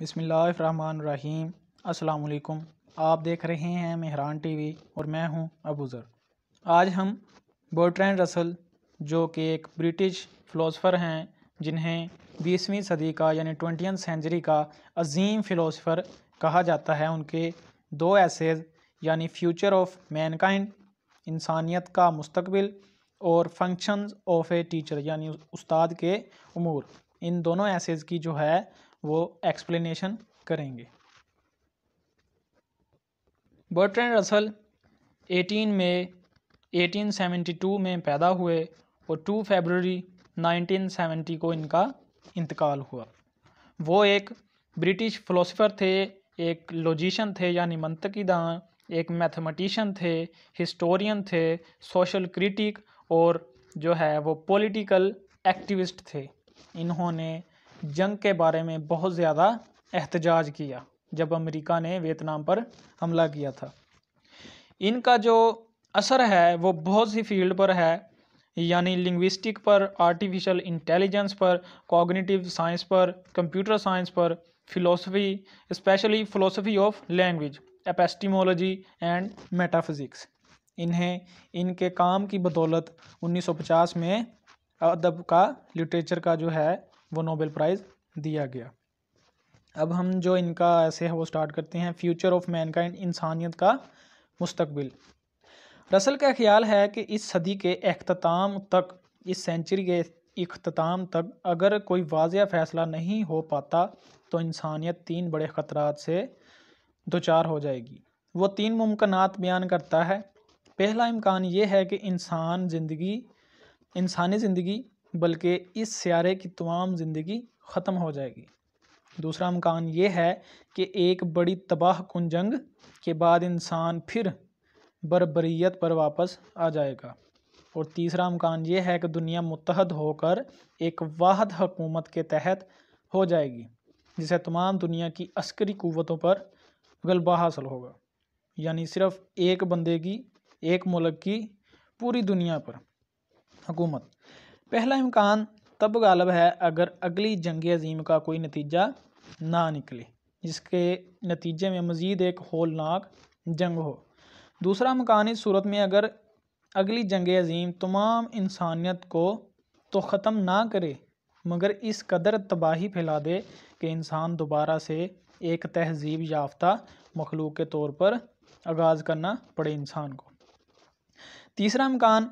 बसमीम् अलकुम आप देख रहे हैं मेहरान टीवी और मैं हूं अबूज़र आज हम बर्ट्रैन रसल जो कि एक ब्रिटिश फिलासफ़र हैं जिन्हें बीसवीं सदी का यानी ट्वेंटियन सेंचुरी का अजीम फ़िलासफ़र कहा जाता है उनके दो एसेज यानी फ्यूचर ऑफ मैनकाइंड इंसानियत का मुस्तबिल और फंक्शंस ऑफ ए टीचर यानी उस्ताद के अमूर इन दोनों एसेज की जो है वो एक्सप्लेनेशन करेंगे बर्ट्रेंड रसल 18 में 1872 में पैदा हुए और 2 फरवरी 1970 को इनका इंतकाल हुआ वो एक ब्रिटिश फलोसफ़र थे एक लॉजिशन थे यानी मंतकीदान एक मैथमेटिशियन थे हिस्टोरियन थे सोशल क्रिटिक और जो है वो पॉलिटिकल एक्टिविस्ट थे इन्होंने जंग के बारे में बहुत ज़्यादा एहतजाज किया जब अमेरिका ने वियतनाम पर हमला किया था इनका जो असर है वो बहुत सी फील्ड पर है यानी लिंग्विस्टिक पर आर्टिफिशियल इंटेलिजेंस पर कॉग्निटिव साइंस पर कंप्यूटर साइंस पर philosophy specially philosophy of language epistemology and metaphysics इन्हें इनके काम की बदौलत 1950 में अदब का लिटरेचर का जो है वो नोबेल प्राइज़ दिया गया अब हम जो इनका ऐसे है वो स्टार्ट करते हैं फ्यूचर ऑफ मैनकाइंड इंसानियत का मुस्तबिल रसल का ख्याल है कि इस सदी के अख्ताम तक इस सेंचुरी के अख्ताम तक अगर कोई वाज फैसला नहीं हो पाता तो इंसानियत तीन बड़े ख़तरा से दो चार हो जाएगी वो तीन मुमकिन बयान करता है पहला इम्कान ये है कि इंसान ज़िंदगी इंसानी ज़िंदगी बल्कि इस स्यारे की तमाम ज़िंदगी ख़त्म हो जाएगी दूसरा मकान ये है कि एक बड़ी तबाह कन जंग के बाद इंसान फिर बरबरीत पर वापस आ जाएगा और तीसरा मकान ये है कि दुनिया मुतहद होकर एक वाहद हकूमत के तहत हो जाएगी जिसे तमाम दुनिया की अस्करी क़वतों पर गलबा हासिल होगा यानी सिर्फ़ एक बंदे की एक मुल्क की पूरी दुनिया पर हुकूमत पहला इम्कान तब गालब है अगर अगली जंग अजीम का कोई नतीजा ना निकले जिसके नतीजे में मज़ीद एक होलनाक जंग हो दूसरा मकान इस सूरत में अगर अगली जंग अजीम तमाम इंसानियत को तो ख़त्म ना करे मगर इस कदर तबाही फैला दे कि इंसान दोबारा से एक तहजीब याफ्ता मखलूक के तौर पर आगाज़ करना पड़े इंसान को तीसरा मकान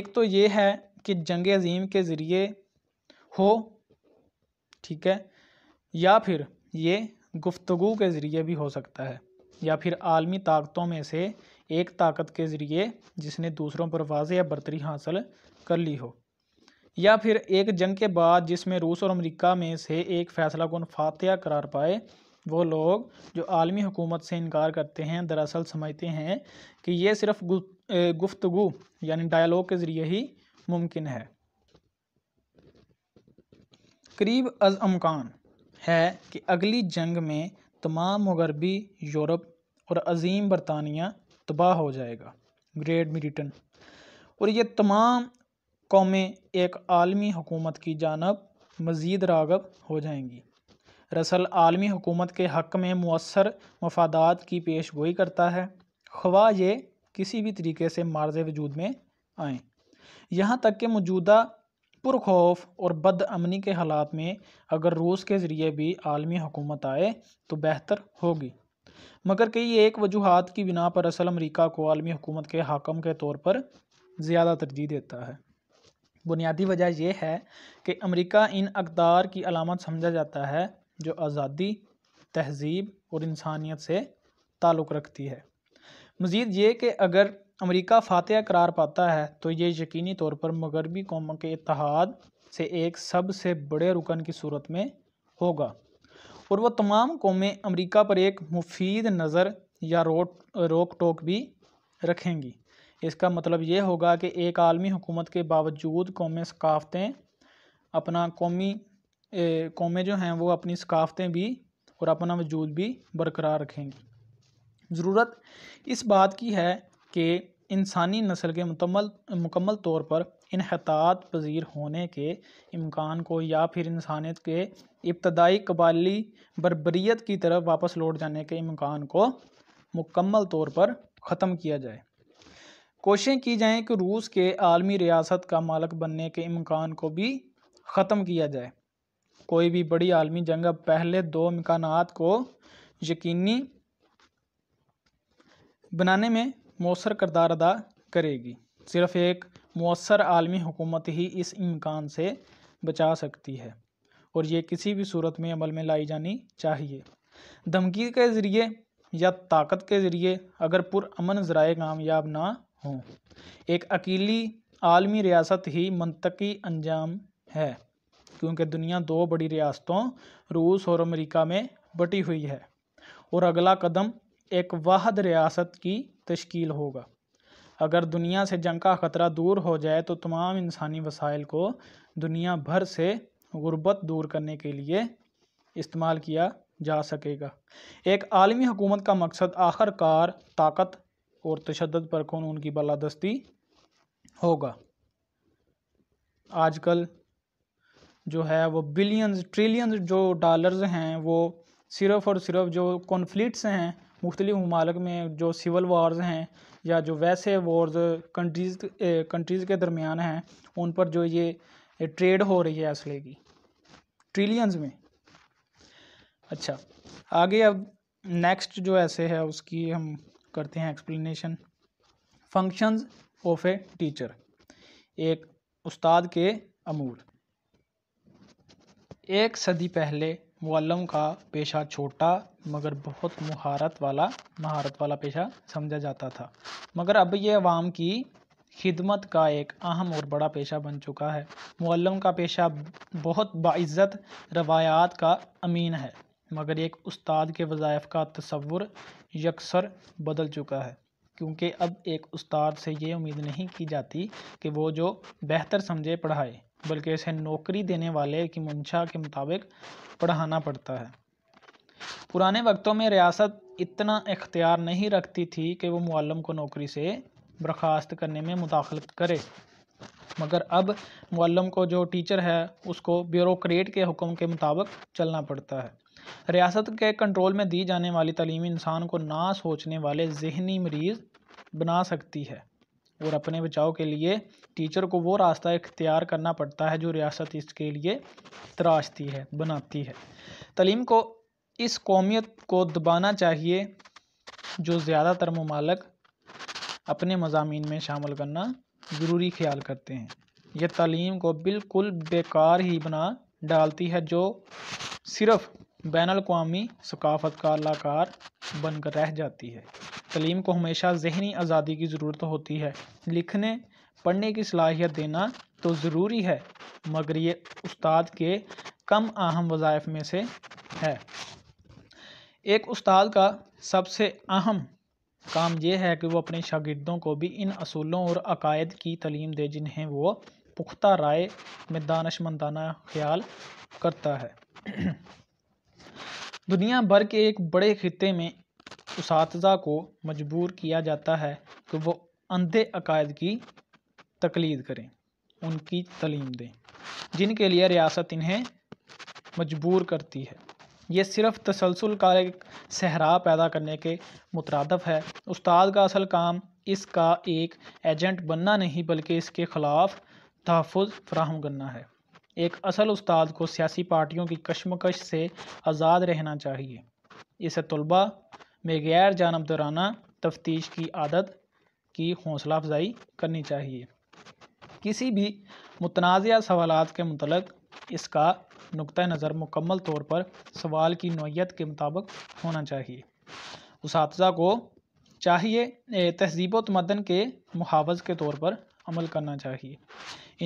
एक तो ये है कि जंग अजीम के ज़रिए हो ठीक है या फिर ये गुफ्तु के ज़रिए भी हो सकता है या फिर आलमी ताकतों में से एक ताकत के ज़रिए जिसने दूसरों पर वाज या बरतरी हासिल कर ली हो या फिर एक जंग के बाद जिसमें रूस और अमेरिका में से एक फ़ैसला को फातह करार पाए वो लोग जो आलमी हुकूमत से इनकार करते हैं दरअसल समझते हैं कि ये सिर्फ गुफ्तु यानी डायलॉग के ज़रिए ही मुमकिन है करीब अज अमकान है कि अगली जंग में तमाम मगरबी यूरोप और अजीम बरतानिया तबाह हो जाएगा ग्रेट ब्रिटेन और ये तमाम कौमें एक आलमी हुकूमत की जानब मज़ीद रागब हो जाएंगी रसल आलमी हुकूमत के हक़ में मवसर मफादात की पेश गोई करता है खवा ये किसी भी तरीके से मार्ज वजूद में आएँ यहाँ तक कि मौजूदा पुरखौफ और बद अमनी के हालात में अगर रूस के ज़रिए भी आलमी हुकूमत आए तो बेहतर होगी मगर कई एक वजूहत की बिना पर असल अमरीका को आलमी हुकूमत के हाकम के तौर पर ज़्यादा तरजीह देता है बुनियादी वजह यह है कि अमरीका इन अकदार की अलामत समझा जाता है जो आज़ादी तहजीब और इंसानियत से ताल्लुक़ रखती है मज़ीद ये कि अगर अमरीका फातह करार पाता है तो ये यकीनी तौर पर मगरबी कौमों के इतिहाद से एक सबसे बड़े रुकन की सूरत में होगा और वह तमाम कौमें अमरीका पर एक मुफीद नज़र या रोक रोक टोक भी रखेंगी इसका मतलब ये होगा कि एक आलमी हुकूमत के बावजूद कौमें सकाफ़तें अपना कौमी कौमें जो हैं वो अपनी सकाफ़तें भी और अपना वजूद भी बरकरार रखेंगी ज़रूरत इस बात की है कि इंसानी नस्ल के मुतमल मुकम्मल तौर पर इनहतात पजीर होने के इम्कान को या फिर इंसानियत के इब्तदाई कबाली बरबरीत की तरफ वापस लौट जाने के इम्कान को मुकम्मल तौर पर ख़त्म किया जाए कोशिशें की जाएँ कि रूस के आलमी रियासत का मालक बनने के इम्कान को भी ख़त्म किया जाए कोई भी बड़ी आलमी जंग पहले दो इम्कान को यकीनी बनाने में मौसर करदार अदा करेगी सिर्फ एक मौसर आलमी हुकूमत ही इस इम्कान से बचा सकती है और ये किसी भी सूरत में अमल में लाई जानी चाहिए धमकी के ज़रिए या ताकत के ज़रिए अगर पुरान ज़राए कामयाब ना हों एक अकेली आलमी रियासत ही मनतकी अंजाम है क्योंकि दुनिया दो बड़ी रियासतों रूस और अमेरिका में बटी हुई है और अगला कदम एक वाहद रियासत की तश्कील होगा अगर दुनिया से जंग का ख़तरा दूर हो जाए तो तमाम इंसानी वसाइल को दुनिया भर से गुर्बत दूर करने के लिए इस्तेमाल किया जा सकेगा एक आलमी हुकूमत का मकसद आखिरकार ताकत और तशद पर कानून की बलादस्ती होगा आजकल जो है वो बिलियंस ट्रिलियंस जो डॉलर्स हैं वो सिर्फ़ और सिर्फ जो कॉन्फ्लिक्ट्स हैं मुख्तलि ममालक में जो सिविल वार्स हैं या जो वैसे वार्स कंट्रीज़ कंट्रीज़ के दरमियान हैं उन पर जो ये ट्रेड हो रही है असले की ट्रिलियंस में अच्छा आगे अब नेक्स्ट जो ऐसे है उसकी हम करते हैं explanation functions of a teacher एक उस्ताद के अमूर एक सदी पहले मुअल्लम का पेशा छोटा मगर बहुत महारत वाला महारत वाला पेशा समझा जाता था मगर अब ये अवाम की खिदमत का एक अहम और बड़ा पेशा बन चुका है मुअल्लम का पेशा बहुत बाज़्ज़त रवायात का अमीन है मगर एक उस्ताद के वज़ायफ़ का तस्वुर यकसर बदल चुका है क्योंकि अब एक उस्ताद से ये उम्मीद नहीं की जाती कि वो जो बेहतर समझे पढ़ाए बल्कि इसे नौकरी देने वाले की मंशा के मुताबिक पढ़ाना पड़ता है पुराने वक्तों में रियासत इतना इख्तियार नहीं रखती थी कि वो मुआलम को नौकरी से बर्खास्त करने में मुदाखलत करे मगर अब मुअल्लम को जो टीचर है उसको ब्यूरोक्रेट के हुक्म के मुताबिक चलना पड़ता है रियासत के कंट्रोल में दी जाने वाली तलीम इंसान को ना सोचने वाले जहनी मरीज़ बना सकती है और अपने बचाव के लिए टीचर को वो रास्ता इख्तियार करना पड़ता है जो रियासत इसके लिए तराशती है बनाती है तलीम को इस कौमियत को दबाना चाहिए जो ज़्यादातर ममालक अपने मजामी में शामिल करना ज़रूरी ख्याल करते हैं यह तलीम को बिल्कुल बेकार ही बना डालती है जो सिर्फ बैन अवी सकाफ़त का लाकार बनकर रह जाती है तलीम को हमेशा जहनी आज़ादी की ज़रूरत होती है लिखने पढ़ने की सलाहियत देना तो ज़रूरी है मगर ये उस्ताद के कम अहम वज़ाइफ में से है एक उस्ताद का सबसे अहम काम यह है कि वो अपने शागिर्दों को भी इन असूलों और अकायद की तलीम दे जिन्हें वो पुख्ता राय में दानशमंदाना ख्याल करता है दुनिया भर के एक बड़े खत्े में उस को मजबूर किया जाता है कि वो अंधे अकायद की तकलीद करें उनकी तलीम दें जिनके लिए रियासत इन्हें मजबूर करती है ये सिर्फ तसलसल का एक सहरा पैदा करने के मुतरदफ है उस्ताद का असल काम इसका एक एजेंट बनना नहीं बल्कि इसके ख़िलाफ़ तहफ़ फ्राहम करना है एक असल उस्ताद को सियासी पार्टियों की कशमकश से आज़ाद रहना चाहिए इसे तलबा में गैर जानब दौराना तफ्तीश की आदत की हौसला अफजाई करनी चाहिए किसी भी मुतनाज़ सवाल के मतलब इसका नुक़ नज़र मुकम्मल तौर पर सवाल की नोयत के मुताबिक होना चाहिए उस को चाहिए तहजीब तमदन के मुहावज के तौर पर अमल करना चाहिए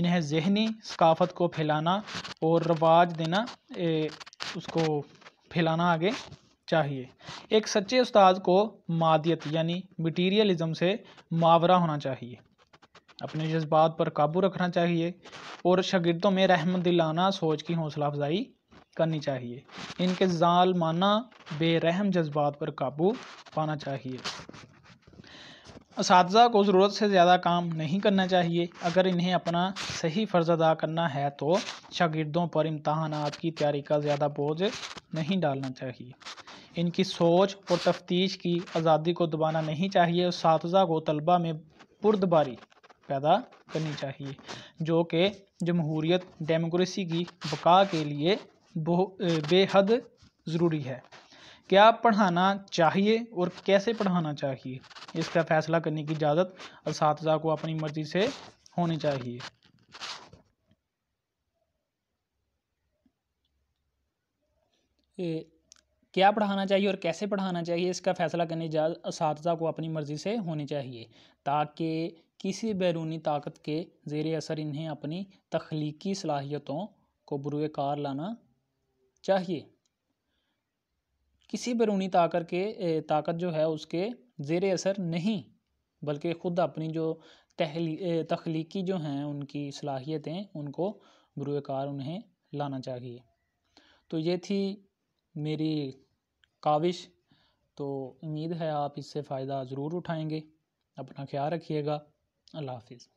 इन्हें जहनी सकाफ़त को फैलाना और रवाज देना ए, उसको फैलाना आगे चाहिए एक सच्चे उस्ताद को मादियत यानी मटीरियलिज्म से मावरा होना चाहिए अपने जज्बात पर काबू रखना चाहिए और शगिर्दों में रहमत दिलाना सोच की हौसला अफजाई करनी चाहिए इनके जालमाना बेरहम जज्बात पर काबू पाना चाहिए इस को ज़रूरत से ज़्यादा काम नहीं करना चाहिए अगर इन्हें अपना सही फ़र्ज़ अदा करना है तो शागिर्दों पर इम्तहान की तैयारी का ज़्यादा बोझ नहीं डालना चाहिए इनकी सोच और तफ्तीश की आज़ादी को दबाना नहीं चाहिए उस को तलबा में पुरदबारी पैदा करनी चाहिए जो कि जमहूरीत डेमोक्रेसी की बका के लिए बेहद ज़रूरी है क्या पढ़ाना चाहिए और कैसे पढ़ाना चाहिए इसका फ़ैसला करने की इजाज़त इस को अपनी मर्ज़ी से होनी चाहिए ये क्या पढ़ाना चाहिए और कैसे पढ़ाना चाहिए इसका फ़ैसला करने जा इस को अपनी मर्ज़ी से होनी चाहिए ताकि किसी बैरूनी ताकत के ज़ेर असर इन्हें अपनी तख्लीकी सलाहियतों को बुरुकार लाना चाहिए किसी बैरूनी ताकत के ताकत जो है उसके ज़ेर असर नहीं बल्कि ख़ुद अपनी जो तहली तख्लीकी जो हैं उनकी सलाहियतें उनको बुरुए उन्हें लाना चाहिए तो ये थी मेरी काविश तो उम्मीद है आप इससे फ़ायदा ज़रूर उठाएंगे अपना ख्याल रखिएगा अल्लाह हाफिज़